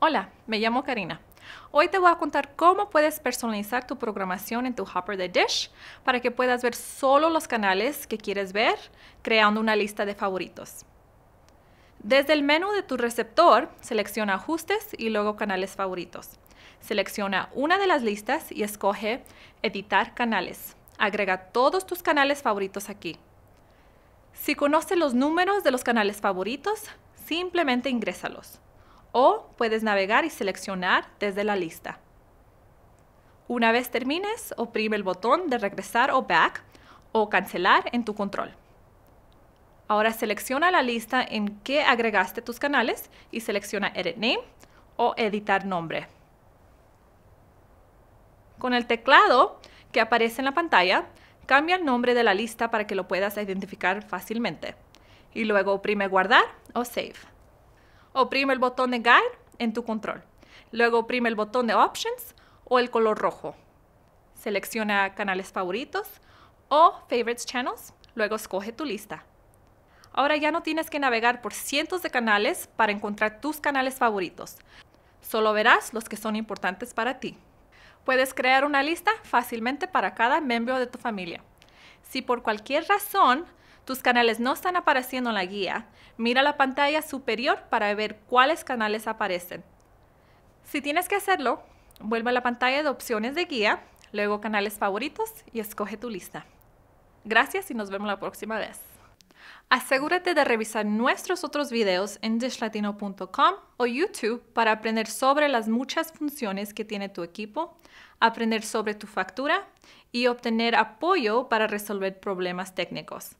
Hola, me llamo Karina. Hoy te voy a contar cómo puedes personalizar tu programación en tu Hopper de Dish para que puedas ver solo los canales que quieres ver, creando una lista de favoritos. Desde el menú de tu receptor, selecciona Ajustes y luego Canales Favoritos. Selecciona una de las listas y escoge Editar canales. Agrega todos tus canales favoritos aquí. Si conoces los números de los canales favoritos, simplemente ingrésalos o puedes navegar y seleccionar desde la lista. Una vez termines, oprime el botón de regresar o back o cancelar en tu control. Ahora selecciona la lista en que agregaste tus canales y selecciona Edit Name o Editar Nombre. Con el teclado que aparece en la pantalla, cambia el nombre de la lista para que lo puedas identificar fácilmente. Y luego oprime Guardar o Save. Oprime el botón de Guide en tu control. Luego oprime el botón de Options o el color rojo. Selecciona canales favoritos o Favorites Channels. Luego escoge tu lista. Ahora ya no tienes que navegar por cientos de canales para encontrar tus canales favoritos. Solo verás los que son importantes para ti. Puedes crear una lista fácilmente para cada miembro de tu familia. Si por cualquier razón tus canales no están apareciendo en la guía, mira la pantalla superior para ver cuáles canales aparecen. Si tienes que hacerlo, vuelve a la pantalla de opciones de guía, luego canales favoritos y escoge tu lista. Gracias y nos vemos la próxima vez. Asegúrate de revisar nuestros otros videos en dishlatino.com o YouTube para aprender sobre las muchas funciones que tiene tu equipo, aprender sobre tu factura y obtener apoyo para resolver problemas técnicos.